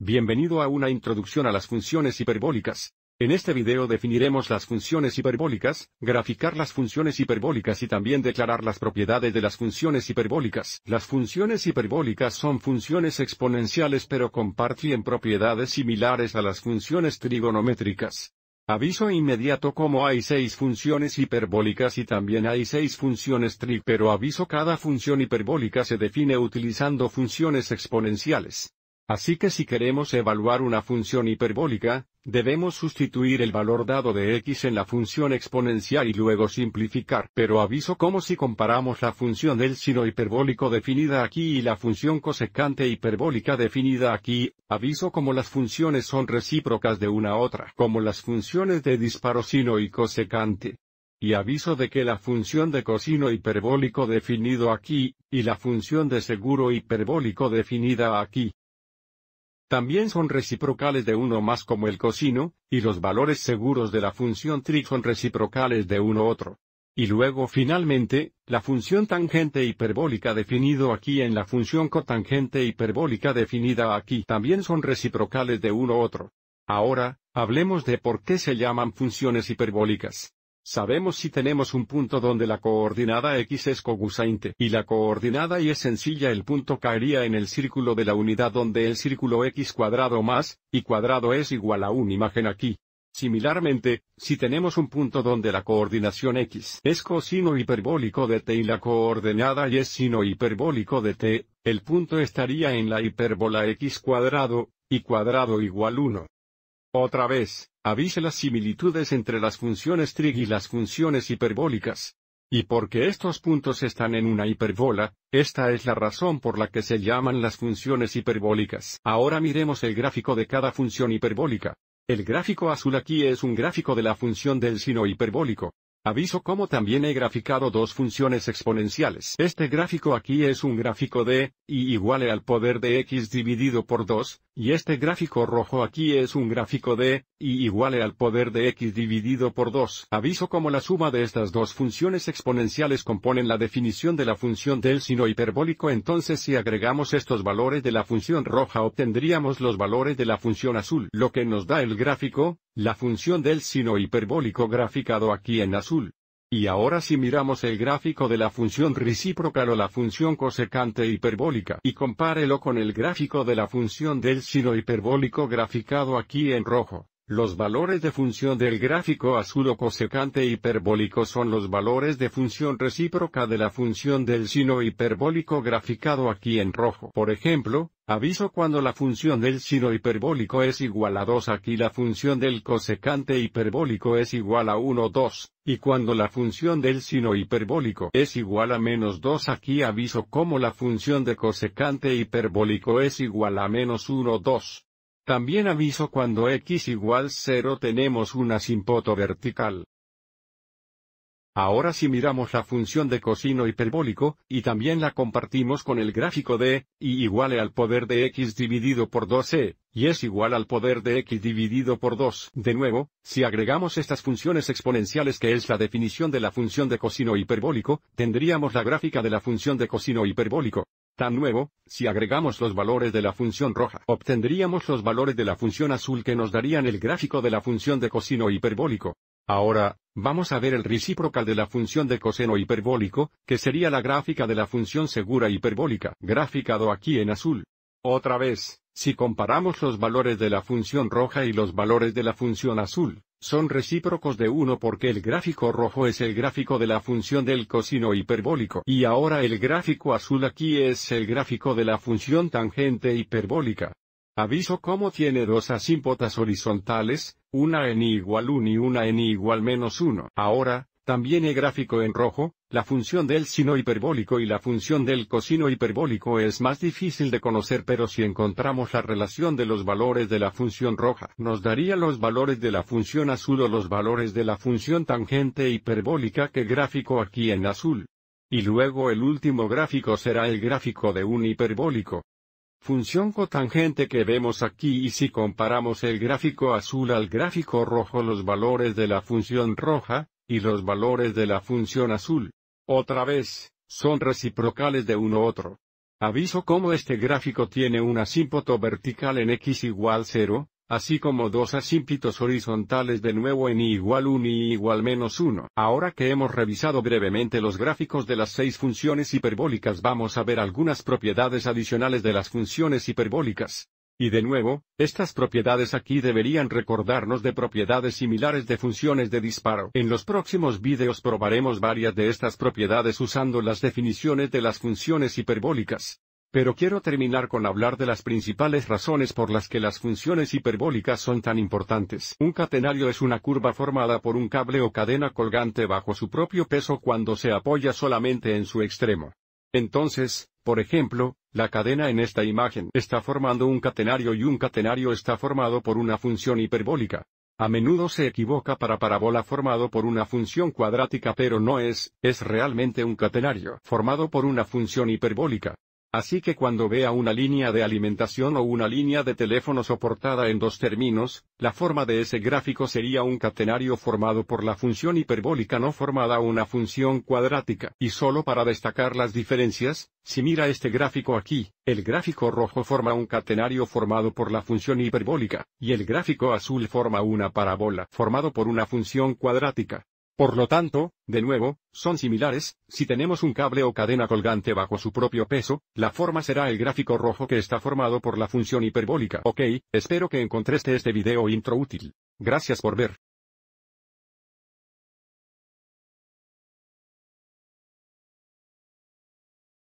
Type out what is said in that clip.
Bienvenido a una introducción a las funciones hiperbólicas. En este video definiremos las funciones hiperbólicas, graficar las funciones hiperbólicas y también declarar las propiedades de las funciones hiperbólicas. Las funciones hiperbólicas son funciones exponenciales pero comparten propiedades similares a las funciones trigonométricas. Aviso inmediato como hay seis funciones hiperbólicas y también hay seis funciones tri pero aviso cada función hiperbólica se define utilizando funciones exponenciales. Así que si queremos evaluar una función hiperbólica, debemos sustituir el valor dado de x en la función exponencial y luego simplificar. Pero aviso como si comparamos la función del sino hiperbólico definida aquí y la función cosecante hiperbólica definida aquí, aviso como las funciones son recíprocas de una a otra, como las funciones de disparo sino y cosecante y aviso de que la función de cosino hiperbólico definido aquí, y la función de seguro hiperbólico definida aquí, también son reciprocales de uno más como el cosino, y los valores seguros de la función trig son reciprocales de uno otro. Y luego finalmente, la función tangente hiperbólica definido aquí en la función cotangente hiperbólica definida aquí también son reciprocales de uno otro. Ahora, hablemos de por qué se llaman funciones hiperbólicas. Sabemos si tenemos un punto donde la coordenada x es cogusainte y la coordinada y es sencilla el punto caería en el círculo de la unidad donde el círculo x cuadrado más y cuadrado es igual a un imagen aquí. Similarmente, si tenemos un punto donde la coordinación x es cosino hiperbólico de t y la coordenada y es sino hiperbólico de t, el punto estaría en la hipérbola x cuadrado, y cuadrado igual 1. Otra vez, avise las similitudes entre las funciones trig y las funciones hiperbólicas. Y porque estos puntos están en una hiperbola, esta es la razón por la que se llaman las funciones hiperbólicas. Ahora miremos el gráfico de cada función hiperbólica. El gráfico azul aquí es un gráfico de la función del sino hiperbólico. Aviso como también he graficado dos funciones exponenciales. Este gráfico aquí es un gráfico de y iguale al poder de x dividido por 2, y este gráfico rojo aquí es un gráfico de y iguale al poder de x dividido por 2. Aviso como la suma de estas dos funciones exponenciales componen la definición de la función del sino hiperbólico entonces si agregamos estos valores de la función roja obtendríamos los valores de la función azul, lo que nos da el gráfico la función del sino hiperbólico graficado aquí en azul. Y ahora si miramos el gráfico de la función recíproca o la función cosecante hiperbólica y compárelo con el gráfico de la función del sino hiperbólico graficado aquí en rojo, los valores de función del gráfico azul o cosecante hiperbólico son los valores de función recíproca de la función del sino hiperbólico graficado aquí en rojo. Por ejemplo, Aviso cuando la función del sino hiperbólico es igual a 2 aquí la función del cosecante hiperbólico es igual a 1 2, y cuando la función del sino hiperbólico es igual a menos 2 aquí aviso como la función de cosecante hiperbólico es igual a menos 1 2. También aviso cuando x igual 0 tenemos una simpoto vertical. Ahora si miramos la función de cosino hiperbólico, y también la compartimos con el gráfico de y iguale al poder de x dividido por 2e, y es igual al poder de x dividido por 2. De nuevo, si agregamos estas funciones exponenciales que es la definición de la función de cosino hiperbólico, tendríamos la gráfica de la función de cosino hiperbólico. Tan nuevo, si agregamos los valores de la función roja, obtendríamos los valores de la función azul que nos darían el gráfico de la función de cosino hiperbólico. Ahora, vamos a ver el recíproco de la función de coseno hiperbólico, que sería la gráfica de la función segura hiperbólica, graficado aquí en azul. Otra vez, si comparamos los valores de la función roja y los valores de la función azul, son recíprocos de 1 porque el gráfico rojo es el gráfico de la función del coseno hiperbólico y ahora el gráfico azul aquí es el gráfico de la función tangente hiperbólica. Aviso cómo tiene dos asímpotas horizontales, una en igual 1 y una en igual menos 1. Ahora, también he gráfico en rojo, la función del sino hiperbólico y la función del cosino hiperbólico es más difícil de conocer pero si encontramos la relación de los valores de la función roja nos daría los valores de la función azul o los valores de la función tangente hiperbólica que gráfico aquí en azul. Y luego el último gráfico será el gráfico de un hiperbólico, función cotangente que vemos aquí y si comparamos el gráfico azul al gráfico rojo los valores de la función roja, y los valores de la función azul, otra vez, son reciprocales de uno otro. Aviso cómo este gráfico tiene un asímpoto vertical en x igual 0, así como dos asímpitos horizontales de nuevo en I igual 1 y I igual menos 1. Ahora que hemos revisado brevemente los gráficos de las seis funciones hiperbólicas vamos a ver algunas propiedades adicionales de las funciones hiperbólicas. Y de nuevo, estas propiedades aquí deberían recordarnos de propiedades similares de funciones de disparo. En los próximos vídeos probaremos varias de estas propiedades usando las definiciones de las funciones hiperbólicas. Pero quiero terminar con hablar de las principales razones por las que las funciones hiperbólicas son tan importantes. Un catenario es una curva formada por un cable o cadena colgante bajo su propio peso cuando se apoya solamente en su extremo. Entonces, por ejemplo, la cadena en esta imagen está formando un catenario y un catenario está formado por una función hiperbólica. A menudo se equivoca para parábola formado por una función cuadrática pero no es, es realmente un catenario formado por una función hiperbólica. Así que cuando vea una línea de alimentación o una línea de teléfono soportada en dos términos, la forma de ese gráfico sería un catenario formado por la función hiperbólica no formada una función cuadrática. Y solo para destacar las diferencias, si mira este gráfico aquí, el gráfico rojo forma un catenario formado por la función hiperbólica, y el gráfico azul forma una parábola formado por una función cuadrática. Por lo tanto, de nuevo, son similares, si tenemos un cable o cadena colgante bajo su propio peso, la forma será el gráfico rojo que está formado por la función hiperbólica. Ok, espero que encontreste este video intro útil. Gracias por ver.